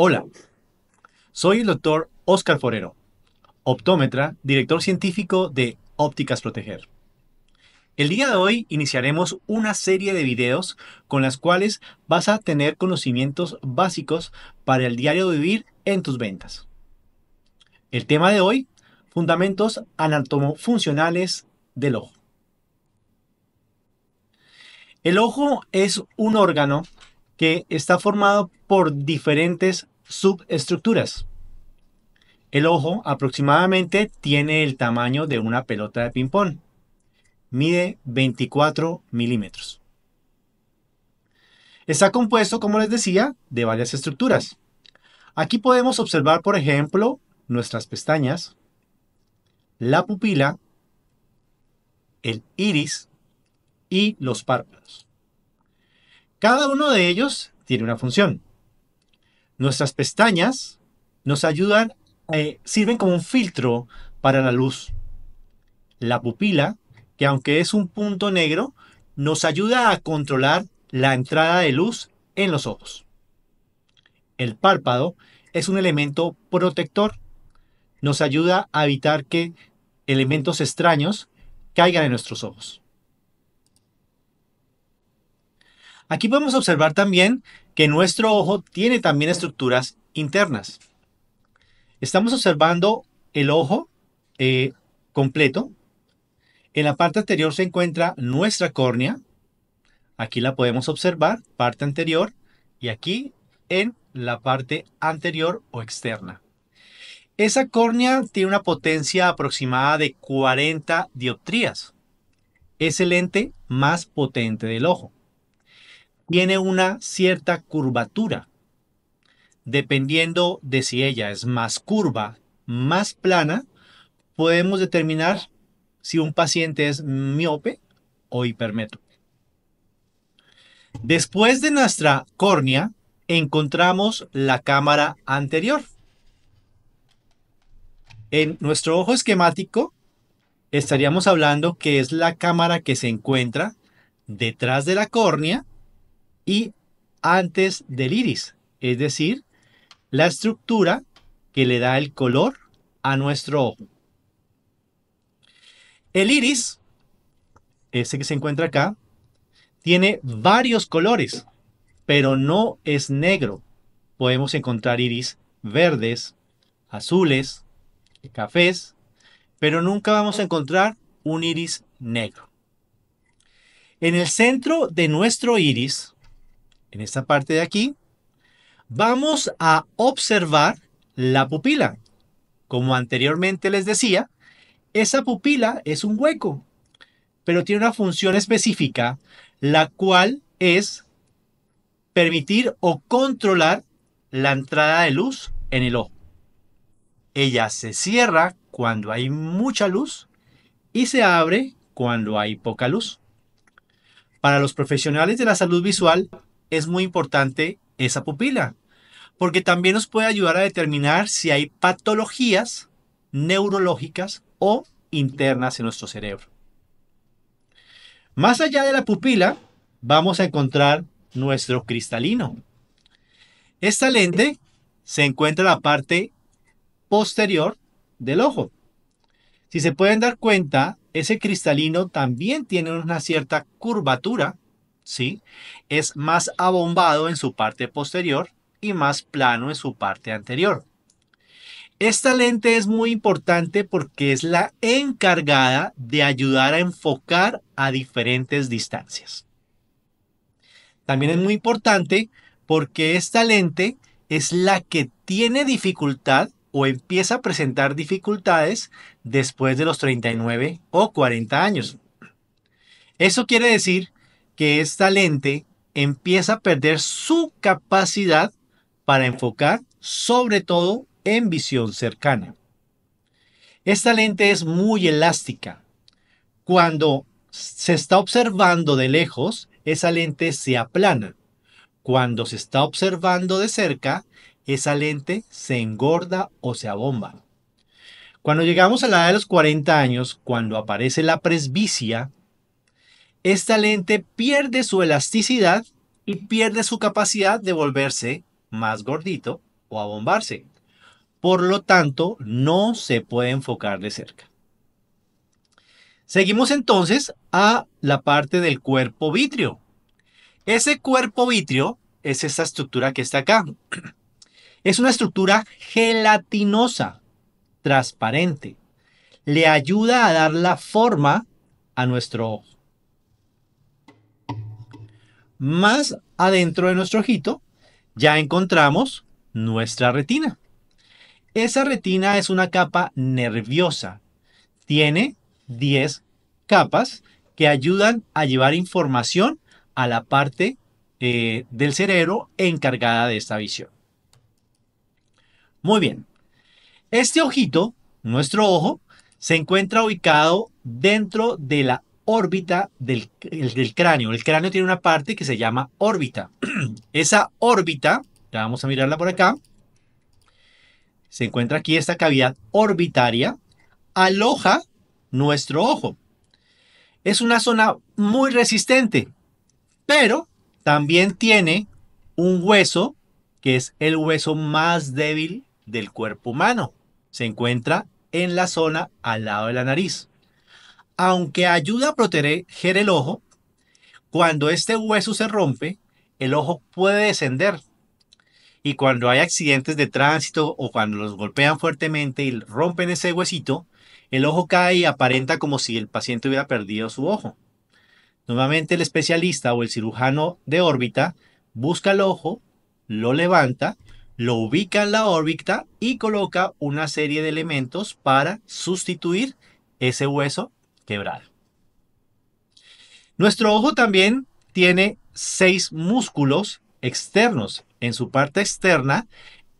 Hola, soy el doctor Oscar Forero, optómetra, director científico de Ópticas Proteger. El día de hoy iniciaremos una serie de videos con las cuales vas a tener conocimientos básicos para el diario vivir en tus ventas. El tema de hoy, fundamentos anatomofuncionales del ojo. El ojo es un órgano que está formado por diferentes subestructuras. El ojo aproximadamente tiene el tamaño de una pelota de ping-pong. Mide 24 milímetros. Está compuesto, como les decía, de varias estructuras. Aquí podemos observar, por ejemplo, nuestras pestañas, la pupila, el iris y los párpados. Cada uno de ellos tiene una función. Nuestras pestañas nos ayudan, eh, sirven como un filtro para la luz. La pupila, que aunque es un punto negro, nos ayuda a controlar la entrada de luz en los ojos. El párpado es un elemento protector. Nos ayuda a evitar que elementos extraños caigan en nuestros ojos. Aquí podemos observar también que nuestro ojo tiene también estructuras internas. Estamos observando el ojo eh, completo. En la parte anterior se encuentra nuestra córnea. Aquí la podemos observar, parte anterior, y aquí en la parte anterior o externa. Esa córnea tiene una potencia aproximada de 40 dioptrías. Es el lente más potente del ojo tiene una cierta curvatura, dependiendo de si ella es más curva, más plana, podemos determinar si un paciente es miope o hipermétrope. Después de nuestra córnea, encontramos la cámara anterior. En nuestro ojo esquemático, estaríamos hablando que es la cámara que se encuentra detrás de la córnea y antes del iris, es decir, la estructura que le da el color a nuestro ojo. El iris, ese que se encuentra acá, tiene varios colores, pero no es negro. Podemos encontrar iris verdes, azules, cafés, pero nunca vamos a encontrar un iris negro. En el centro de nuestro iris en esta parte de aquí, vamos a observar la pupila. Como anteriormente les decía, esa pupila es un hueco, pero tiene una función específica, la cual es permitir o controlar la entrada de luz en el ojo. Ella se cierra cuando hay mucha luz y se abre cuando hay poca luz. Para los profesionales de la salud visual, es muy importante esa pupila, porque también nos puede ayudar a determinar si hay patologías neurológicas o internas en nuestro cerebro. Más allá de la pupila, vamos a encontrar nuestro cristalino. Esta lente se encuentra en la parte posterior del ojo. Si se pueden dar cuenta, ese cristalino también tiene una cierta curvatura ¿sí? Es más abombado en su parte posterior y más plano en su parte anterior. Esta lente es muy importante porque es la encargada de ayudar a enfocar a diferentes distancias. También es muy importante porque esta lente es la que tiene dificultad o empieza a presentar dificultades después de los 39 o 40 años. Eso quiere decir que esta lente empieza a perder su capacidad para enfocar, sobre todo en visión cercana. Esta lente es muy elástica. Cuando se está observando de lejos, esa lente se aplana. Cuando se está observando de cerca, esa lente se engorda o se abomba. Cuando llegamos a la edad de los 40 años, cuando aparece la presbicia, esta lente pierde su elasticidad y pierde su capacidad de volverse más gordito o abombarse. Por lo tanto, no se puede enfocar de cerca. Seguimos entonces a la parte del cuerpo vitrio. Ese cuerpo vitrio es esta estructura que está acá. Es una estructura gelatinosa, transparente. Le ayuda a dar la forma a nuestro ojo más adentro de nuestro ojito, ya encontramos nuestra retina. Esa retina es una capa nerviosa. Tiene 10 capas que ayudan a llevar información a la parte eh, del cerebro encargada de esta visión. Muy bien. Este ojito, nuestro ojo, se encuentra ubicado dentro de la órbita del, el, cráneo. El cráneo tiene una parte que se llama órbita. Esa órbita, vamos a mirarla por acá, se encuentra aquí esta cavidad orbitaria, aloja nuestro ojo. Es una zona muy resistente, pero también tiene un hueso que es el hueso más débil del cuerpo humano. Se encuentra en la zona al lado de la nariz aunque ayuda a proteger el ojo, cuando este hueso se rompe, el ojo puede descender. Y cuando hay accidentes de tránsito o cuando los golpean fuertemente y rompen ese huesito, el ojo cae y aparenta como si el paciente hubiera perdido su ojo. Nuevamente el especialista o el cirujano de órbita busca el ojo, lo levanta, lo ubica en la órbita y coloca una serie de elementos para sustituir ese hueso quebrado. Nuestro ojo también tiene seis músculos externos. En su parte externa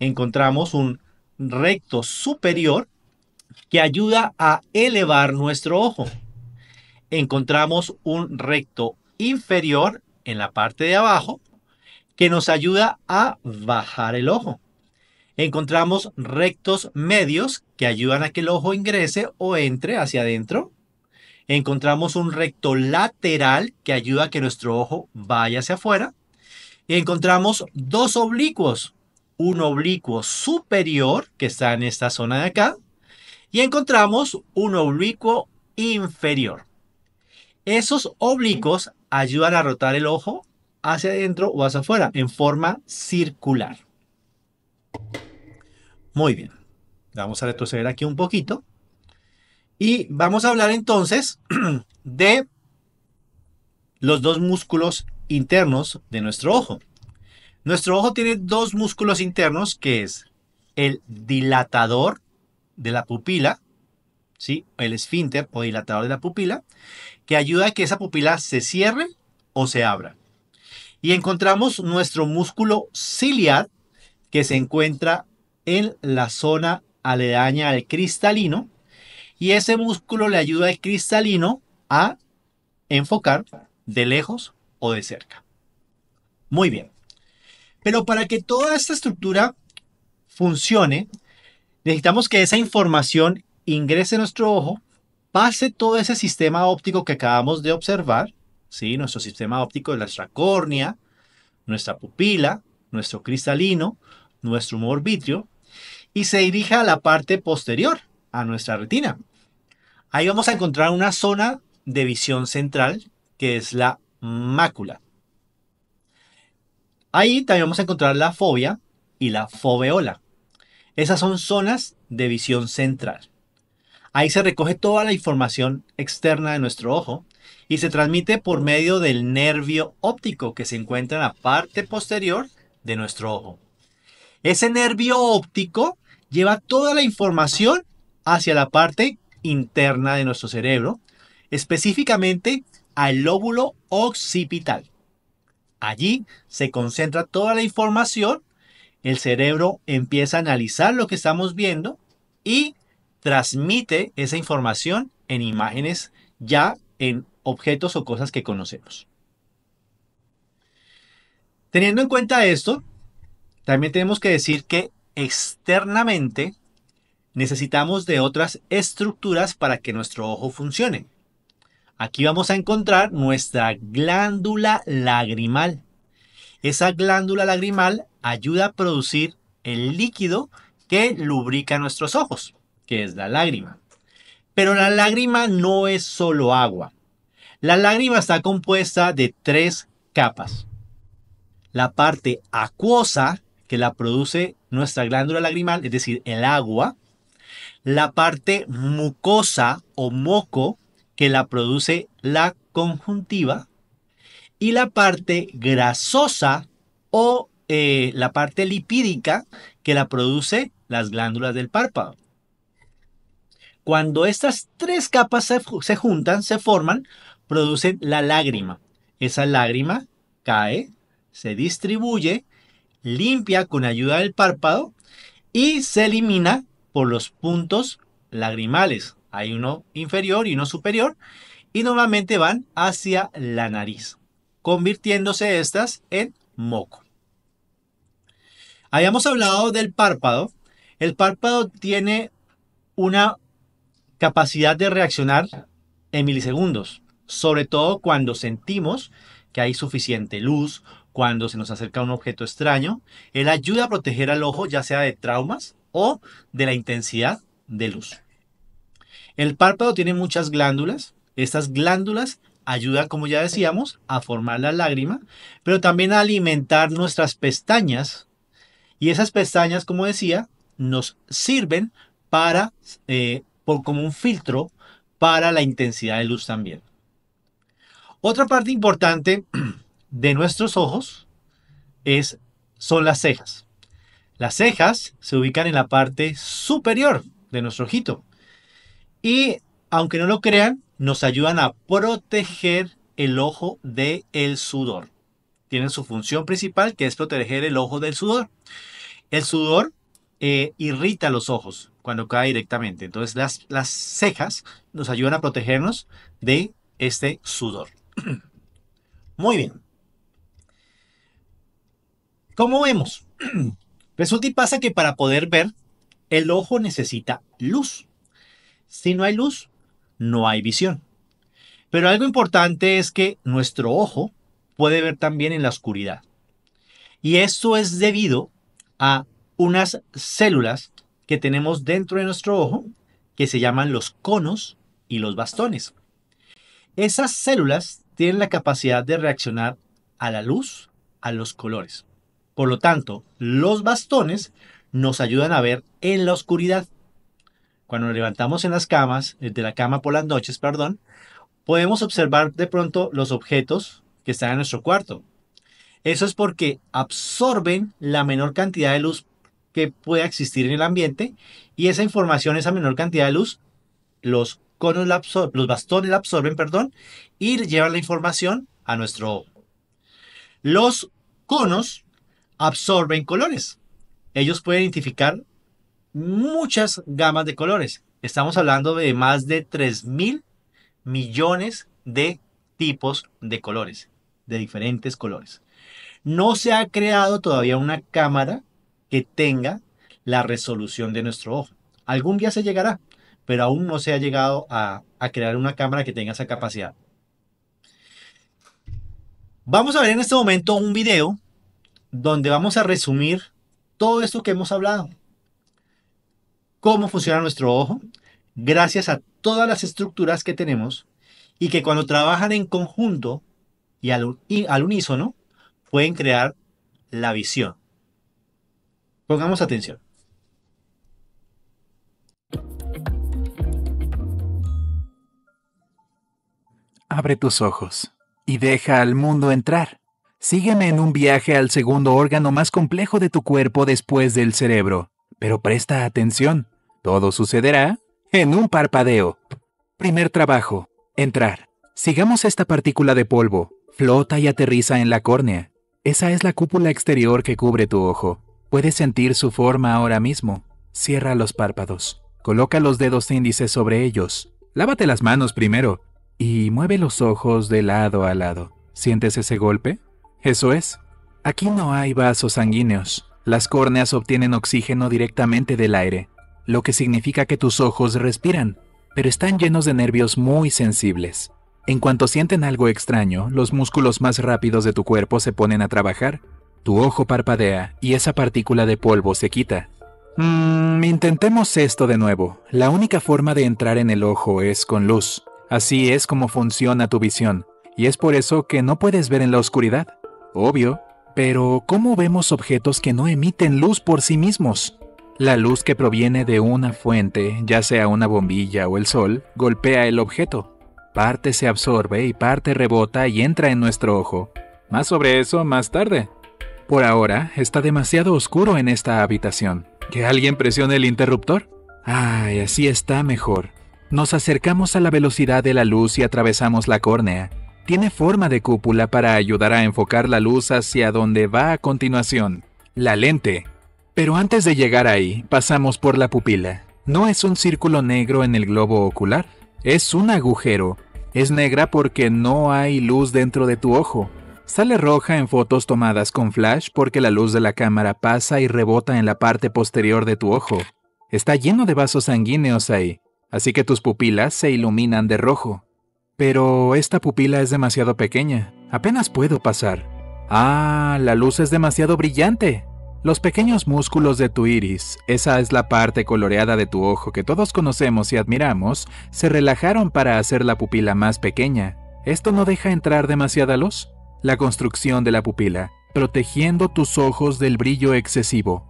encontramos un recto superior que ayuda a elevar nuestro ojo. Encontramos un recto inferior en la parte de abajo que nos ayuda a bajar el ojo. Encontramos rectos medios que ayudan a que el ojo ingrese o entre hacia adentro encontramos un recto lateral que ayuda a que nuestro ojo vaya hacia afuera. Y encontramos dos oblicuos, un oblicuo superior que está en esta zona de acá y encontramos un oblicuo inferior. Esos oblicuos ayudan a rotar el ojo hacia adentro o hacia afuera en forma circular. Muy bien, vamos a retroceder aquí un poquito. Y vamos a hablar entonces de los dos músculos internos de nuestro ojo. Nuestro ojo tiene dos músculos internos que es el dilatador de la pupila, ¿sí? el esfínter o dilatador de la pupila, que ayuda a que esa pupila se cierre o se abra. Y encontramos nuestro músculo ciliar que se encuentra en la zona aledaña al cristalino y ese músculo le ayuda al cristalino a enfocar de lejos o de cerca. Muy bien. Pero para que toda esta estructura funcione, necesitamos que esa información ingrese a nuestro ojo, pase todo ese sistema óptico que acabamos de observar, ¿sí? nuestro sistema óptico de nuestra córnea, nuestra pupila, nuestro cristalino, nuestro humor vitrio, y se dirija a la parte posterior, a nuestra retina. Ahí vamos a encontrar una zona de visión central, que es la mácula. Ahí también vamos a encontrar la fobia y la foveola. Esas son zonas de visión central. Ahí se recoge toda la información externa de nuestro ojo y se transmite por medio del nervio óptico que se encuentra en la parte posterior de nuestro ojo. Ese nervio óptico lleva toda la información hacia la parte interna de nuestro cerebro, específicamente al lóbulo occipital. Allí se concentra toda la información, el cerebro empieza a analizar lo que estamos viendo y transmite esa información en imágenes ya en objetos o cosas que conocemos. Teniendo en cuenta esto, también tenemos que decir que externamente necesitamos de otras estructuras para que nuestro ojo funcione. Aquí vamos a encontrar nuestra glándula lagrimal. Esa glándula lagrimal ayuda a producir el líquido que lubrica nuestros ojos, que es la lágrima. Pero la lágrima no es solo agua. La lágrima está compuesta de tres capas. La parte acuosa que la produce nuestra glándula lagrimal, es decir, el agua, la parte mucosa o moco que la produce la conjuntiva y la parte grasosa o eh, la parte lipídica que la produce las glándulas del párpado. Cuando estas tres capas se, se juntan, se forman, producen la lágrima. Esa lágrima cae, se distribuye, limpia con ayuda del párpado y se elimina los puntos lagrimales. Hay uno inferior y uno superior y normalmente van hacia la nariz, convirtiéndose estas en moco. Habíamos hablado del párpado. El párpado tiene una capacidad de reaccionar en milisegundos, sobre todo cuando sentimos que hay suficiente luz, cuando se nos acerca un objeto extraño. Él ayuda a proteger al ojo ya sea de traumas o de la intensidad de luz. El párpado tiene muchas glándulas. Estas glándulas ayudan, como ya decíamos, a formar la lágrima, pero también a alimentar nuestras pestañas. Y esas pestañas, como decía, nos sirven para, eh, por, como un filtro para la intensidad de luz también. Otra parte importante de nuestros ojos es, son las cejas. Las cejas se ubican en la parte superior de nuestro ojito. Y aunque no lo crean, nos ayudan a proteger el ojo del sudor. Tienen su función principal que es proteger el ojo del sudor. El sudor eh, irrita los ojos cuando cae directamente. Entonces las, las cejas nos ayudan a protegernos de este sudor. Muy bien. ¿Cómo vemos? Resulta y pasa que para poder ver, el ojo necesita luz. Si no hay luz, no hay visión. Pero algo importante es que nuestro ojo puede ver también en la oscuridad. Y eso es debido a unas células que tenemos dentro de nuestro ojo que se llaman los conos y los bastones. Esas células tienen la capacidad de reaccionar a la luz, a los colores. Por lo tanto, los bastones nos ayudan a ver en la oscuridad. Cuando nos levantamos en las camas, de la cama por las noches, perdón, podemos observar de pronto los objetos que están en nuestro cuarto. Eso es porque absorben la menor cantidad de luz que pueda existir en el ambiente y esa información, esa menor cantidad de luz, los conos los bastones la absorben, perdón, y llevan la información a nuestro ojo. Los conos absorben colores. Ellos pueden identificar muchas gamas de colores. Estamos hablando de más de 3 mil millones de tipos de colores, de diferentes colores. No se ha creado todavía una cámara que tenga la resolución de nuestro ojo. Algún día se llegará, pero aún no se ha llegado a, a crear una cámara que tenga esa capacidad. Vamos a ver en este momento un video donde vamos a resumir todo esto que hemos hablado. Cómo funciona nuestro ojo gracias a todas las estructuras que tenemos y que cuando trabajan en conjunto y al, unísono pueden crear la visión. Pongamos atención. Abre tus ojos y deja al mundo entrar. Sígueme en un viaje al segundo órgano más complejo de tu cuerpo después del cerebro. Pero presta atención, todo sucederá en un parpadeo. Primer trabajo, entrar. Sigamos esta partícula de polvo, flota y aterriza en la córnea. Esa es la cúpula exterior que cubre tu ojo. Puedes sentir su forma ahora mismo. Cierra los párpados. Coloca los dedos índices sobre ellos. Lávate las manos primero. Y mueve los ojos de lado a lado. ¿Sientes ese golpe? Eso es. Aquí no hay vasos sanguíneos. Las córneas obtienen oxígeno directamente del aire, lo que significa que tus ojos respiran, pero están llenos de nervios muy sensibles. En cuanto sienten algo extraño, los músculos más rápidos de tu cuerpo se ponen a trabajar. Tu ojo parpadea y esa partícula de polvo se quita. Mmm. intentemos esto de nuevo. La única forma de entrar en el ojo es con luz. Así es como funciona tu visión, y es por eso que no puedes ver en la oscuridad. Obvio, pero ¿cómo vemos objetos que no emiten luz por sí mismos? La luz que proviene de una fuente, ya sea una bombilla o el sol, golpea el objeto. Parte se absorbe y parte rebota y entra en nuestro ojo. Más sobre eso más tarde. Por ahora, está demasiado oscuro en esta habitación. ¿Que alguien presione el interruptor? Ay, así está mejor. Nos acercamos a la velocidad de la luz y atravesamos la córnea. Tiene forma de cúpula para ayudar a enfocar la luz hacia donde va a continuación, la lente. Pero antes de llegar ahí, pasamos por la pupila. No es un círculo negro en el globo ocular, es un agujero. Es negra porque no hay luz dentro de tu ojo. Sale roja en fotos tomadas con flash porque la luz de la cámara pasa y rebota en la parte posterior de tu ojo. Está lleno de vasos sanguíneos ahí, así que tus pupilas se iluminan de rojo. Pero esta pupila es demasiado pequeña. Apenas puedo pasar. Ah, la luz es demasiado brillante. Los pequeños músculos de tu iris, esa es la parte coloreada de tu ojo que todos conocemos y admiramos, se relajaron para hacer la pupila más pequeña. Esto no deja entrar demasiada luz. La construcción de la pupila, protegiendo tus ojos del brillo excesivo.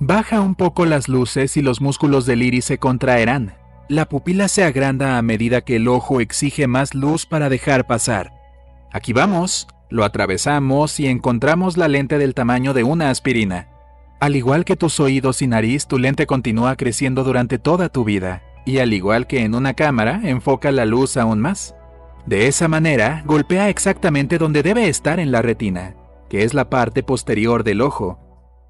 Baja un poco las luces y los músculos del iris se contraerán. La pupila se agranda a medida que el ojo exige más luz para dejar pasar. Aquí vamos, lo atravesamos y encontramos la lente del tamaño de una aspirina. Al igual que tus oídos y nariz, tu lente continúa creciendo durante toda tu vida, y al igual que en una cámara, enfoca la luz aún más. De esa manera, golpea exactamente donde debe estar en la retina, que es la parte posterior del ojo.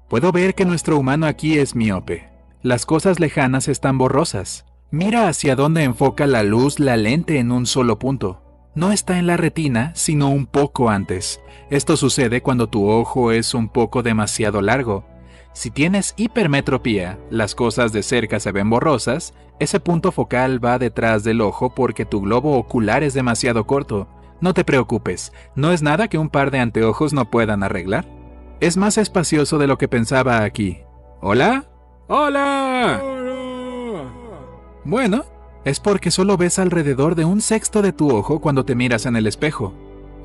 Puedo ver que nuestro humano aquí es miope. Las cosas lejanas están borrosas. Mira hacia dónde enfoca la luz la lente en un solo punto. No está en la retina, sino un poco antes. Esto sucede cuando tu ojo es un poco demasiado largo. Si tienes hipermetropía, las cosas de cerca se ven borrosas, ese punto focal va detrás del ojo porque tu globo ocular es demasiado corto. No te preocupes, no es nada que un par de anteojos no puedan arreglar. Es más espacioso de lo que pensaba aquí. ¿Hola? ¡Hola! Bueno, es porque solo ves alrededor de un sexto de tu ojo cuando te miras en el espejo.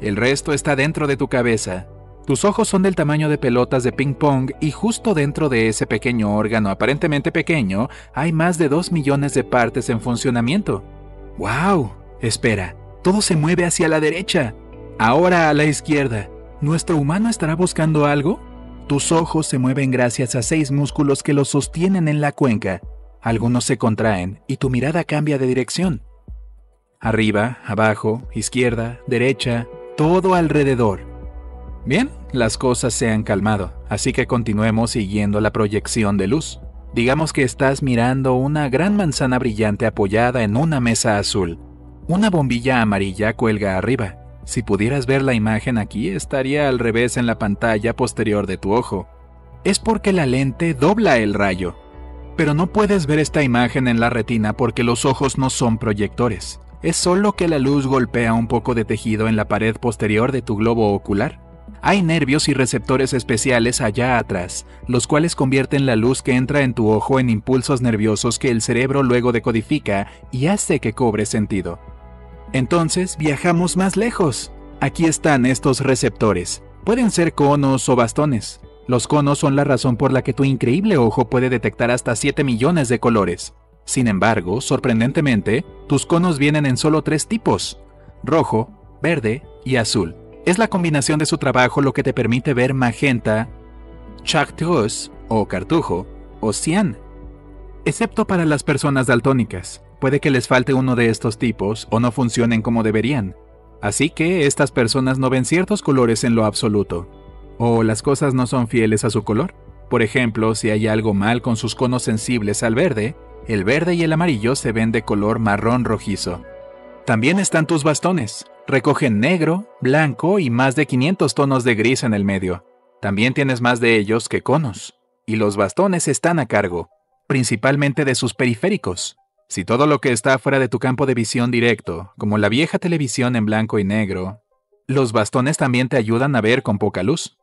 El resto está dentro de tu cabeza. Tus ojos son del tamaño de pelotas de ping-pong y justo dentro de ese pequeño órgano aparentemente pequeño hay más de dos millones de partes en funcionamiento. ¡Wow! Espera, todo se mueve hacia la derecha. Ahora a la izquierda. ¿Nuestro humano estará buscando algo? Tus ojos se mueven gracias a seis músculos que los sostienen en la cuenca, algunos se contraen y tu mirada cambia de dirección. Arriba, abajo, izquierda, derecha, todo alrededor. Bien, las cosas se han calmado, así que continuemos siguiendo la proyección de luz. Digamos que estás mirando una gran manzana brillante apoyada en una mesa azul. Una bombilla amarilla cuelga arriba. Si pudieras ver la imagen aquí, estaría al revés en la pantalla posterior de tu ojo. Es porque la lente dobla el rayo. Pero no puedes ver esta imagen en la retina porque los ojos no son proyectores. Es solo que la luz golpea un poco de tejido en la pared posterior de tu globo ocular. Hay nervios y receptores especiales allá atrás, los cuales convierten la luz que entra en tu ojo en impulsos nerviosos que el cerebro luego decodifica y hace que cobre sentido. Entonces viajamos más lejos. Aquí están estos receptores. Pueden ser conos o bastones. Los conos son la razón por la que tu increíble ojo puede detectar hasta 7 millones de colores. Sin embargo, sorprendentemente, tus conos vienen en solo tres tipos, rojo, verde y azul. Es la combinación de su trabajo lo que te permite ver magenta, chartreuse o cartujo o cian. Excepto para las personas daltónicas, puede que les falte uno de estos tipos o no funcionen como deberían. Así que estas personas no ven ciertos colores en lo absoluto o las cosas no son fieles a su color. Por ejemplo, si hay algo mal con sus conos sensibles al verde, el verde y el amarillo se ven de color marrón rojizo. También están tus bastones. Recogen negro, blanco y más de 500 tonos de gris en el medio. También tienes más de ellos que conos. Y los bastones están a cargo, principalmente de sus periféricos. Si todo lo que está fuera de tu campo de visión directo, como la vieja televisión en blanco y negro, los bastones también te ayudan a ver con poca luz.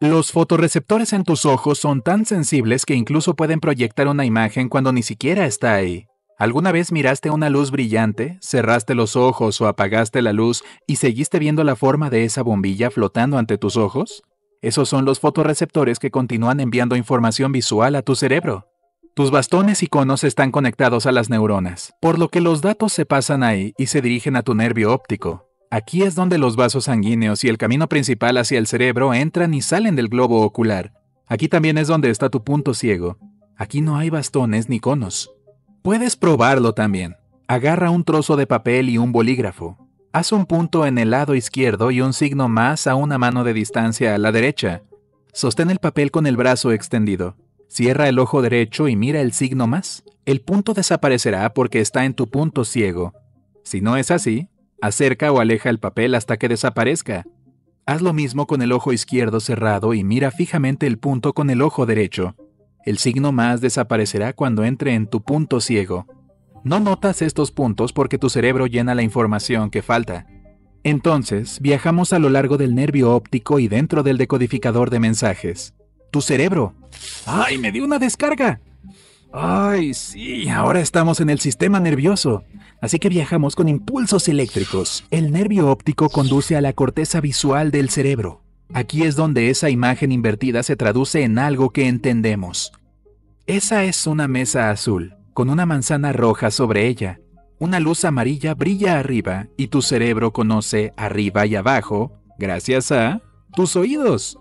Los fotorreceptores en tus ojos son tan sensibles que incluso pueden proyectar una imagen cuando ni siquiera está ahí. ¿Alguna vez miraste una luz brillante, cerraste los ojos o apagaste la luz y seguiste viendo la forma de esa bombilla flotando ante tus ojos? Esos son los fotorreceptores que continúan enviando información visual a tu cerebro. Tus bastones y conos están conectados a las neuronas, por lo que los datos se pasan ahí y se dirigen a tu nervio óptico. Aquí es donde los vasos sanguíneos y el camino principal hacia el cerebro entran y salen del globo ocular. Aquí también es donde está tu punto ciego. Aquí no hay bastones ni conos. Puedes probarlo también. Agarra un trozo de papel y un bolígrafo. Haz un punto en el lado izquierdo y un signo más a una mano de distancia a la derecha. Sostén el papel con el brazo extendido. Cierra el ojo derecho y mira el signo más. El punto desaparecerá porque está en tu punto ciego. Si no es así, Acerca o aleja el papel hasta que desaparezca. Haz lo mismo con el ojo izquierdo cerrado y mira fijamente el punto con el ojo derecho. El signo más desaparecerá cuando entre en tu punto ciego. No notas estos puntos porque tu cerebro llena la información que falta. Entonces, viajamos a lo largo del nervio óptico y dentro del decodificador de mensajes. ¡Tu cerebro! ¡Ay, me dio una descarga! Ay, sí, ahora estamos en el sistema nervioso. Así que viajamos con impulsos eléctricos. El nervio óptico conduce a la corteza visual del cerebro. Aquí es donde esa imagen invertida se traduce en algo que entendemos. Esa es una mesa azul, con una manzana roja sobre ella. Una luz amarilla brilla arriba y tu cerebro conoce arriba y abajo gracias a tus oídos.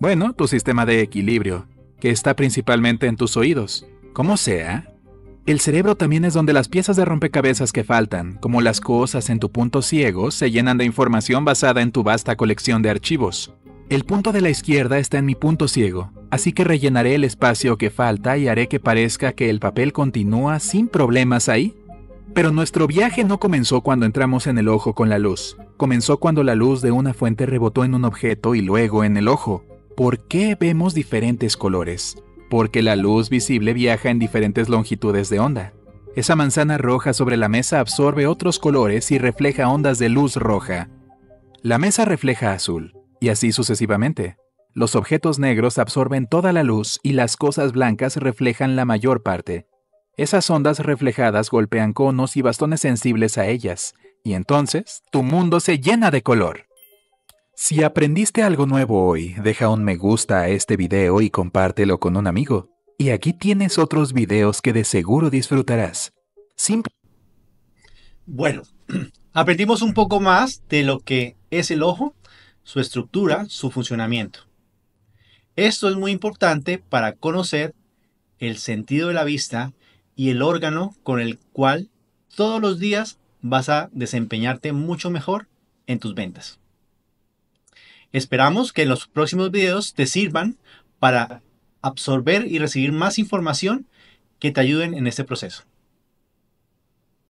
Bueno, tu sistema de equilibrio, que está principalmente en tus oídos. Como sea, el cerebro también es donde las piezas de rompecabezas que faltan, como las cosas en tu punto ciego, se llenan de información basada en tu vasta colección de archivos. El punto de la izquierda está en mi punto ciego, así que rellenaré el espacio que falta y haré que parezca que el papel continúa sin problemas ahí. Pero nuestro viaje no comenzó cuando entramos en el ojo con la luz, comenzó cuando la luz de una fuente rebotó en un objeto y luego en el ojo. ¿Por qué vemos diferentes colores? porque la luz visible viaja en diferentes longitudes de onda. Esa manzana roja sobre la mesa absorbe otros colores y refleja ondas de luz roja. La mesa refleja azul, y así sucesivamente. Los objetos negros absorben toda la luz y las cosas blancas reflejan la mayor parte. Esas ondas reflejadas golpean conos y bastones sensibles a ellas, y entonces tu mundo se llena de color. Si aprendiste algo nuevo hoy, deja un me gusta a este video y compártelo con un amigo. Y aquí tienes otros videos que de seguro disfrutarás. Bueno, aprendimos un poco más de lo que es el ojo, su estructura, su funcionamiento. Esto es muy importante para conocer el sentido de la vista y el órgano con el cual todos los días vas a desempeñarte mucho mejor en tus ventas. Esperamos que los próximos videos te sirvan para absorber y recibir más información que te ayuden en este proceso.